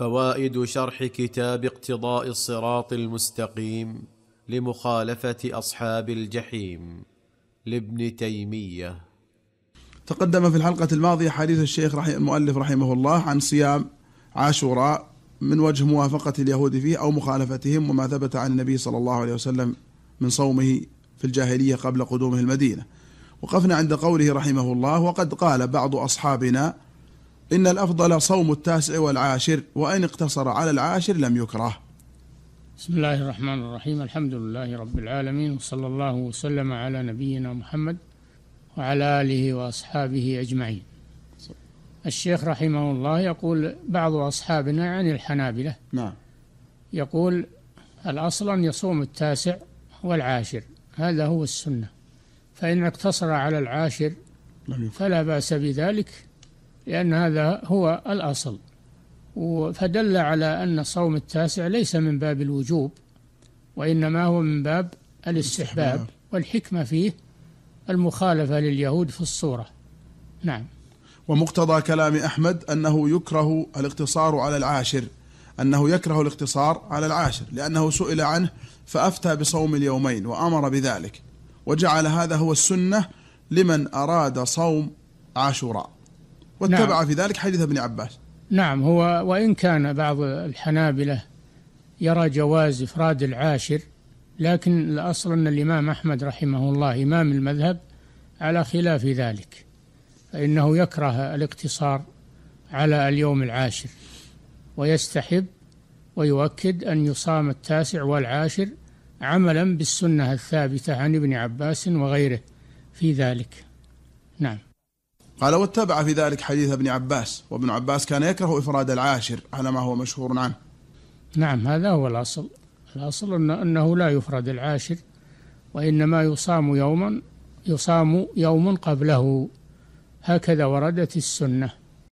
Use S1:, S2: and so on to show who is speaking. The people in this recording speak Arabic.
S1: فوائد شرح كتاب اقتضاء الصراط المستقيم لمخالفه اصحاب الجحيم لابن تيميه تقدم في الحلقه الماضيه حديث الشيخ رحي المؤلف رحمه الله عن صيام عاشوراء من وجه موافقه اليهود فيه او مخالفتهم وما ثبت عن النبي صلى الله عليه وسلم من صومه في الجاهليه قبل قدومه المدينه وقفنا عند قوله رحمه الله وقد قال بعض اصحابنا إن الأفضل صوم التاسع والعاشر وإن اقتصر على العاشر لم يكره
S2: بسم الله الرحمن الرحيم الحمد لله رب العالمين وصلى الله وسلم على نبينا محمد وعلى آله وأصحابه أجمعين الشيخ رحمه الله يقول بعض أصحابنا عن الحنابلة نعم يقول الأصل أن يصوم التاسع والعاشر هذا هو السنة فإن اقتصر على العاشر فلا بأس بذلك لأن هذا هو الأصل فدل على أن الصوم التاسع ليس من باب الوجوب وإنما هو من باب الاستحباب والحكمة فيه المخالفة لليهود في الصورة نعم
S1: ومقتضى كلام أحمد أنه يكره الاقتصار على العاشر أنه يكره الاقتصار على العاشر لأنه سئل عنه فأفتى بصوم اليومين وأمر بذلك وجعل هذا هو السنة لمن أراد صوم عاشوراء واتبع نعم في ذلك حديث ابن عباس
S2: نعم هو وإن كان بعض الحنابلة يرى جواز إفراد العاشر لكن الأصل أن الإمام أحمد رحمه الله إمام المذهب على خلاف ذلك فإنه يكره الاقتصار على اليوم العاشر ويستحب ويؤكد أن يصام التاسع والعاشر عملا بالسنة الثابتة عن ابن عباس وغيره في ذلك نعم
S1: قال واتبع في ذلك حديث ابن عباس وابن عباس كان يكره إفراد العاشر على
S2: ما هو مشهور عنه نعم هذا هو الأصل الأصل أنه لا يفرد العاشر وإنما يصام يوما يصام يوم قبله هكذا وردت السنة